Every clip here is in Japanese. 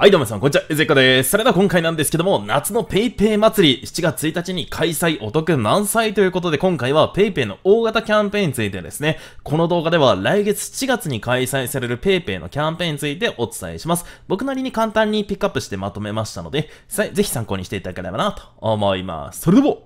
はい、どうも皆さん、こんにちは。えッっです。それでは今回なんですけども、夏の PayPay 祭り、7月1日に開催お得満載ということで、今回は PayPay の大型キャンペーンについてですね、この動画では来月7月に開催される PayPay のキャンペーンについてお伝えします。僕なりに簡単にピックアップしてまとめましたので、ぜひ参考にしていただければなと思います。それでは、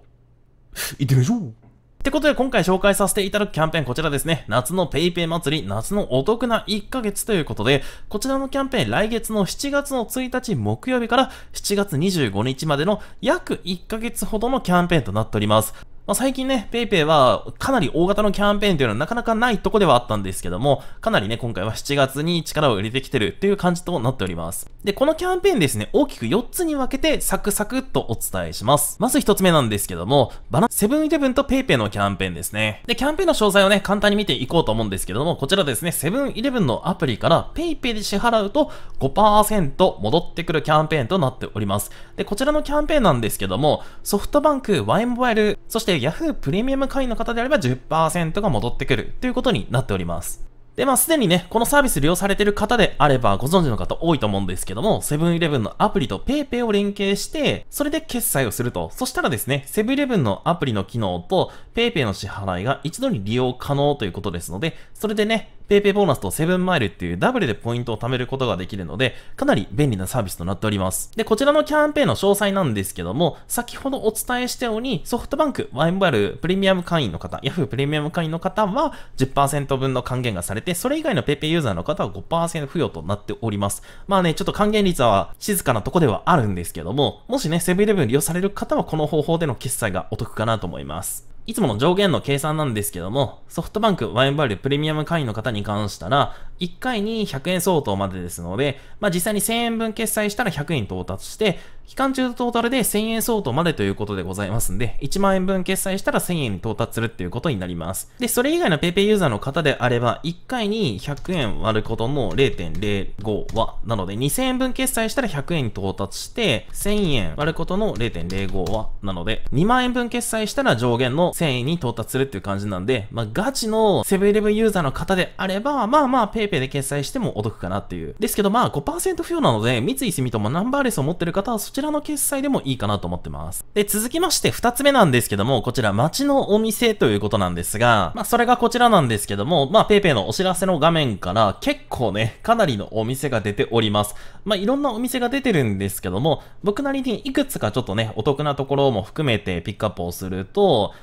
行ってみましょうってことで今回紹介させていただくキャンペーンこちらですね。夏の PayPay 祭り、夏のお得な1ヶ月ということで、こちらのキャンペーン来月の7月の1日木曜日から7月25日までの約1ヶ月ほどのキャンペーンとなっております。まあ、最近ね、PayPay はかなり大型のキャンペーンというのはなかなかないとこではあったんですけども、かなりね、今回は7月に力を入れてきてるという感じとなっております。で、このキャンペーンですね、大きく4つに分けてサクサクっとお伝えします。まず1つ目なんですけども、バナ、セブンイレブンと PayPay のキャンペーンですね。で、キャンペーンの詳細をね、簡単に見ていこうと思うんですけども、こちらですね、セブンイレブンのアプリから PayPay で支払うと5%戻ってくるキャンペーンとなっております。で、こちらのキャンペーンなんですけども、ソフトバンク、ワイモバイル、そして Yahoo プレミアム会員の方であれば10%が戻ってくるということになっております。で、まあ、すでにね、このサービス利用されてる方であればご存知の方多いと思うんですけども、セブンイレブンのアプリと PayPay を連携して、それで決済をすると。そしたらですね、セブンイレブンのアプリの機能と PayPay の支払いが一度に利用可能ということですので、それでね、PayPay ボーナスとセブンマイルっていうダブルでポイントを貯めることができるので、かなり便利なサービスとなっております。で、こちらのキャンペーンの詳細なんですけども、先ほどお伝えしたように、ソフトバンク、ワインバルプレミアム会員の方、Yahoo プレミアム会員の方は10%分の還元がされて、それ以外の PayPay ユーザーの方は5%付与となっております。まあね、ちょっと還元率は静かなとこではあるんですけども、もしね、セブンイレブン利用される方はこの方法での決済がお得かなと思います。いつもの上限の計算なんですけども、ソフトバンクワインバリュープレミアム会員の方に関したら、1回に100円相当までですので、まあ、実際に1000円分決済したら100円到達して、期間中トータルで1000円相当までということでございますんで、1万円分決済したら1000円に到達するっていうことになります。で、それ以外の PayPay ユーザーの方であれば、1回に100円割ることの0.05は、なので2000円分決済したら100円に到達して、1000円割ることの0.05は、なので、2万円分決済したら上限の1000円に到達するっていう感じなんで、まあ、ガチのセブンイレブンユーザーの方であれば、まあまあ PayPay で決済してもお得かなっていう。ですけどまあ5%不要なので、三井住友ナンバーレスを持ってる方はそちらちらの決済でもいいかなと思ってます。で、続きまして2つ目なんですけども、こちら街のお店ということなんですが、まあ、それがこちらなんですけども、まあ、PayPay のお知らせの画面から結構ね、かなりのお店が出ております。まあ、いろんなお店が出てるんですけども、僕なりにいくつかちょっとね、お得なところも含めてピックアップをすると、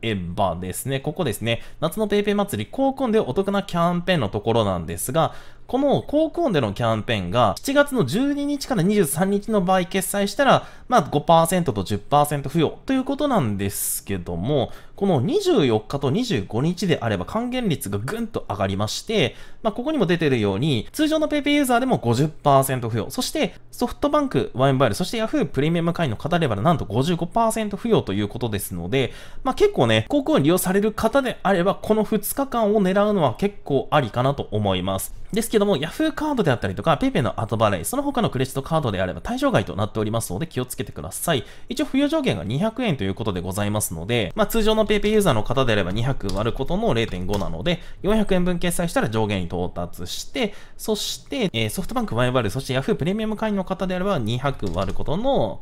例えばですね、ここですね、夏の paypay 祭り、高校でお得なキャンペーンのところなんですが、この高校でのキャンペーンが7月の12日から23日の場合決済したら、まあ5%と10%付与ということなんですけども、この24日と25日であれば還元率がぐんと上がりまして、まあ、ここにも出てるように、通常の PayPay ユーザーでも50%付与、そしてソフトバンク、ワインバイル、そして Yahoo プレミアム会員の方でばなんと55%付与ということですので、まあ、結構ね、広告を利用される方であれば、この2日間を狙うのは結構ありかなと思います。ですけども、Yahoo カードであったりとか、PayPay の後払い、その他のクレジットカードであれば対象外となっておりますので気をつけてください。一応、付与上限が200円ということでございますので、まあ、通常のペイペイユーザーの方であれば200割ることの0.5なので、400円分決済したら上限に到達して、そして、えソフトバンクワイバル、そしてヤフープレミアム会員の方であれば200割ることの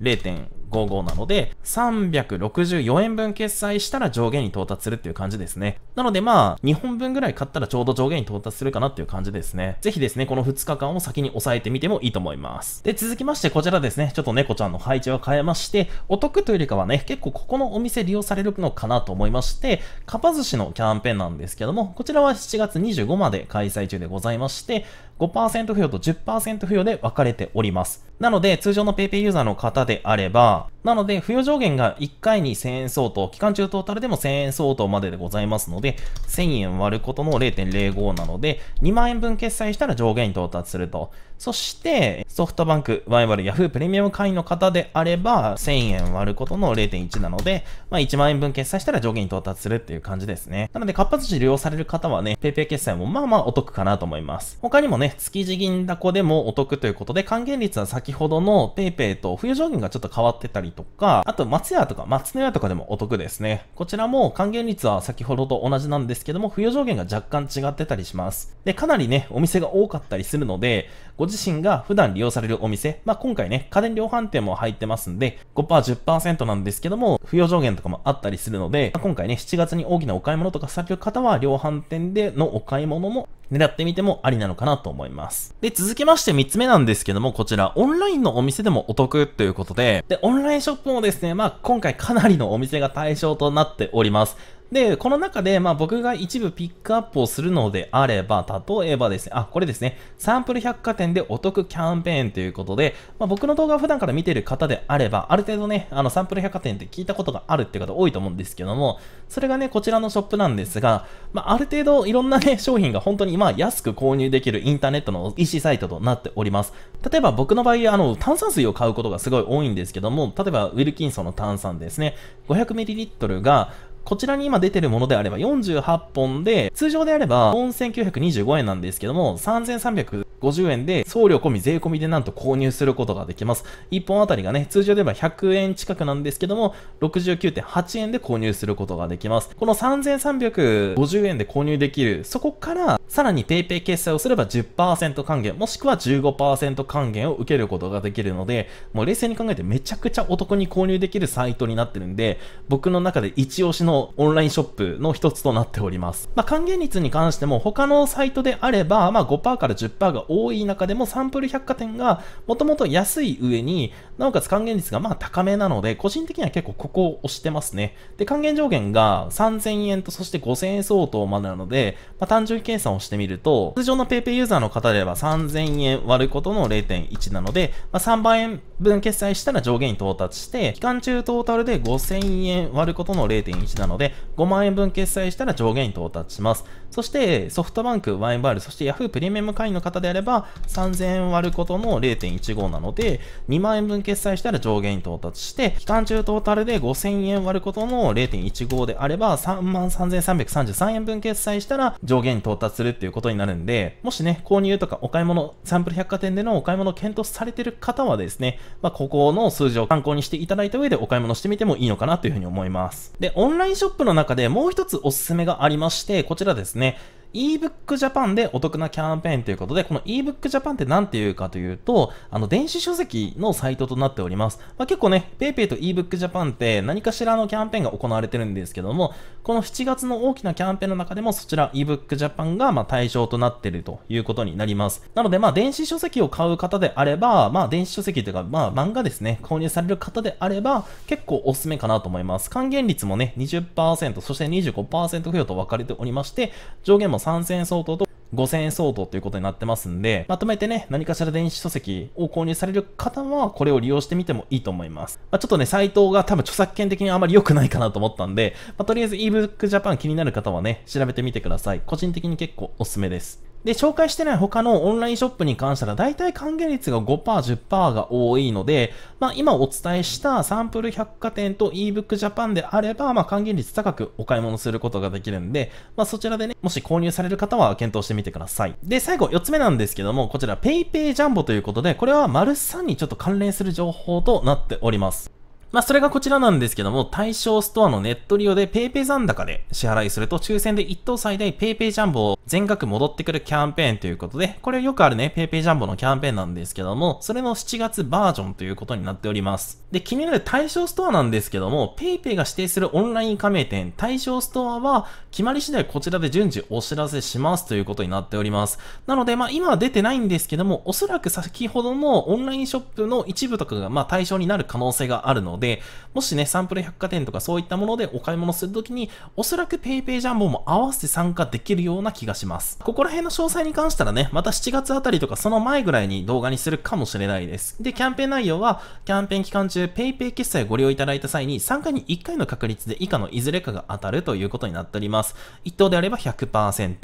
0.55なので、364円分決済したら上限に到達するっていう感じですね。なのでまあ、2本分ぐらい買ったらちょうど上限に到達するかなっていう感じですね。ぜひですね、この2日間を先に抑えてみてもいいと思います。で、続きましてこちらですね、ちょっと猫ちゃんの配置を変えまして、お得というよりかはね、結構ここのお店利用されるのかなと思いまして、かぱ寿司のキャンペーンなんですけども、こちらは7月25まで開催中でございまして、5%付与と10%付与で分かれております。なので、通常の PayPay ユーザーの方であれば、なので、付与上限が1回に1000円相当、期間中トータルでも1000円相当まででございますので、1000円割ることの0.05なので、2万円分決済したら上限に到達すると。そして、ソフトバンク、ワイバル、ヤフープレミアム会員の方であれば、1000円割ることの0.1なので、まあ、1万円分決済したら上限に到達するっていう感じですね。なので、活発時利用される方はね、PayPay 決済もまあまあお得かなと思います。他にもね、築地銀だこでもお得ということで、還元率は先ほどの PayPay と、付与上限がちょっと変わってたりとか、あと松屋とか松の屋とかでもお得ですね。こちらも還元率は先ほどと同じなんですけども、付与上限が若干違ってたりします。で、かなりね、お店が多かったりするので、ご自身が普段利用されるお店、まあ、今回ね、家電量販店も入ってますんで、5%、10%なんですけども、付与上限とかもあったりするので、まあ、今回ね、7月に大きなお買い物とかされる方は、量販店でのお買い物も狙ってみてもありなのかなと思います。で、続きまして3つ目なんですけども、こちら、オンラインのお店でもお得ということで、で、オンラインショップもですね、まあ、今回かなりのお店が対象となっております。で、この中で、まあ僕が一部ピックアップをするのであれば、例えばですね、あ、これですね、サンプル百貨店でお得キャンペーンということで、まあ僕の動画を普段から見てる方であれば、ある程度ね、あのサンプル百貨店って聞いたことがあるって方多いと思うんですけども、それがね、こちらのショップなんですが、まあある程度いろんなね、商品が本当にまあ安く購入できるインターネットの EC サイトとなっております。例えば僕の場合、あの炭酸水を買うことがすごい多いんですけども、例えばウィルキンソンの炭酸ですね、500ml が、こちらに今出てるものであれば48本で、通常であれば4925円なんですけども、3350円で送料込み税込みでなんと購入することができます。1本あたりがね、通常で言えば100円近くなんですけども、69.8円で購入することができます。この3350円で購入できる、そこからさらに PayPay 決済をすれば10%還元、もしくは15%還元を受けることができるので、もう冷静に考えてめちゃくちゃお得に購入できるサイトになってるんで、僕の中で一押しのオンラインショップの一つとなっております。まあ、還元率に関しても他のサイトであれば、まあ、5%から10%が多い中でもサンプル百貨店がもともと安い上に、なおかつ還元率がまあ高めなので、個人的には結構ここを押してますね。で、還元上限が3000円とそして5000円相当までなので、まあ、単純計算をしてみると、通常の PayPay ユーザーの方では3000円割ることの0.1なので、まあ、3万円分決済したら上限に到達して、期間中トータルで5000円割ることの0.1なので、なので、5万円分決済したら上限に到達します。そして、ソフトバンク、ワインバール、そして Yahoo プレミアム会員の方であれば、3000円割ることの0.15なので、2万円分決済したら上限に到達して、期間中トータルで5000円割ることの0.15であれば、33,333円分決済したら上限に到達するっていうことになるんで、もしね、購入とかお買い物、サンプル百貨店でのお買い物を検討されてる方はですね、まあ、ここの数字を参考にしていただいた上でお買い物してみてもいいのかなというふうに思います。で、オンラインショップの中でもう一つおすすめがありまして、こちらですね、ebookjapan でお得なキャンペーンということで、この ebookjapan って何て言うかというと、あの、電子書籍のサイトとなっております。まあ、結構ね、PayPay と ebookjapan って何かしらのキャンペーンが行われてるんですけども、この7月の大きなキャンペーンの中でもそちら ebookjapan がま対象となってるということになります。なので、まあ、電子書籍を買う方であれば、まあ、電子書籍というか、まあ、漫画ですね、購入される方であれば、結構おすすめかなと思います。還元率もね、20%、そして25%付与と分かれておりまして、上限もの3000円相当と5000円相当ということになってますんで、まとめてね、何かしら電子書籍を購入される方は、これを利用してみてもいいと思います。まあ、ちょっとね、サイトが多分著作権的にあまり良くないかなと思ったんで、まあ、とりあえず ebook Japan 気になる方はね、調べてみてください。個人的に結構おすすめです。で、紹介してない他のオンラインショップに関しては、大体還元率が5%、10%が多いので、まあ今お伝えしたサンプル百貨店と ebook japan であれば、まあ還元率高くお買い物することができるんで、まあそちらでね、もし購入される方は検討してみてください。で、最後4つ目なんですけども、こちら PayPay ジャンボということで、これは丸3にちょっと関連する情報となっております。まあ、それがこちらなんですけども、対象ストアのネット利用で PayPay 残高で支払いすると、抽選で1等最大 PayPay ジャンボを全額戻ってくるキャンペーンということで、これよくあるね、PayPay ジャンボのキャンペーンなんですけども、それの7月バージョンということになっております。で、気になる対象ストアなんですけども、PayPay が指定するオンライン加盟店、対象ストアは、決まり次第こちらで順次お知らせしますということになっております。なので、まあ、今は出てないんですけども、おそらく先ほどのオンラインショップの一部とかが、まあ、対象になる可能性があるので、で、もしね、サンプル百貨店とかそういったものでお買い物するときに、おそらく PayPay ジャンボも合わせて参加できるような気がします。ここら辺の詳細に関したらね、また7月あたりとかその前ぐらいに動画にするかもしれないです。で、キャンペーン内容は、キャンペーン期間中 PayPay 決済をご利用いただいた際に、参加に1回の確率で以下のいずれかが当たるということになっております。1等であれば100%、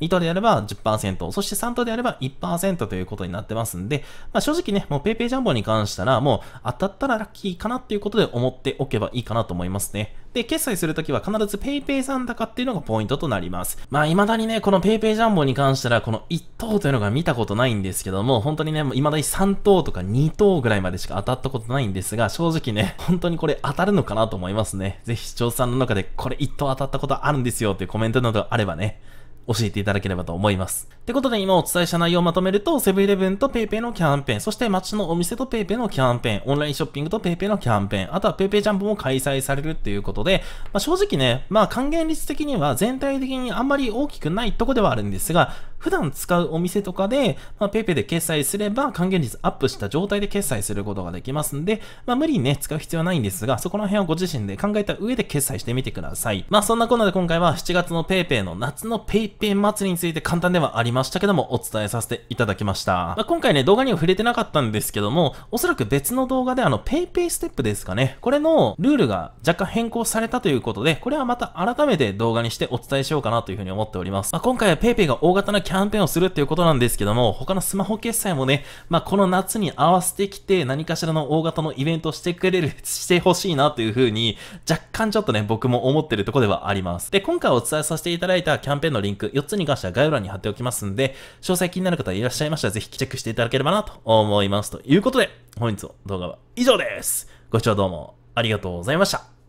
2等であれば10%、そして3等であれば1%ということになってますんで、まあ、正直ね、もう PayPay ジャンボに関したら、もう当たったらラッキーかなっていうことことで思っておけばいいかなと思いますね。で、決済するときは必ず PayPay さだ高っていうのがポイントとなります。まあ、未だにね、この PayPay ジャンボに関しては、この1等というのが見たことないんですけども、本当にね、未だに3等とか2等ぐらいまでしか当たったことないんですが、正直ね、本当にこれ当たるのかなと思いますね。ぜひ視聴者さんの中で、これ1等当たったことあるんですよっていうコメントなどあればね、教えていただければと思います。ってことで今お伝えした内容をまとめると、セブンイレブンと PayPay のキャンペーン、そして街のお店と PayPay のキャンペーン、オンラインショッピングと PayPay のキャンペーン、あとは PayPay ジャンプも開催されるっていうことで、まあ、正直ね、まあ還元率的には全体的にあんまり大きくないとこではあるんですが、普段使うお店とかで、まあ、PayPay で決済すれば還元率アップした状態で決済することができますんで、まあ、無理にね、使う必要はないんですが、そこら辺をご自身で考えた上で決済してみてください。まあ、そんなこんなで今回は7月の PayPay の夏の PayPay 祭りについて簡単ではありましたけども、お伝えさせていただきました。まあ、今回ね、動画には触れてなかったんですけども、おそらく別の動画であの PayPay ステップですかね、これのルールが若干変更されたということで、これはまた改めて動画にしてお伝えしようかなというふうに思っております。まあ、今回は PayPay が大型なキャンペーンをするっていうことなんですけども、他のスマホ決済もね、まあ、この夏に合わせてきて、何かしらの大型のイベントをしてくれる、してほしいなというふうに、若干ちょっとね、僕も思ってるとこではあります。で、今回お伝えさせていただいたキャンペーンのリンク、4つに関しては概要欄に貼っておきますんで、詳細気になる方いらっしゃいましたら、ぜひチェックしていただければなと思います。ということで、本日の動画は以上です。ご視聴どうもありがとうございました。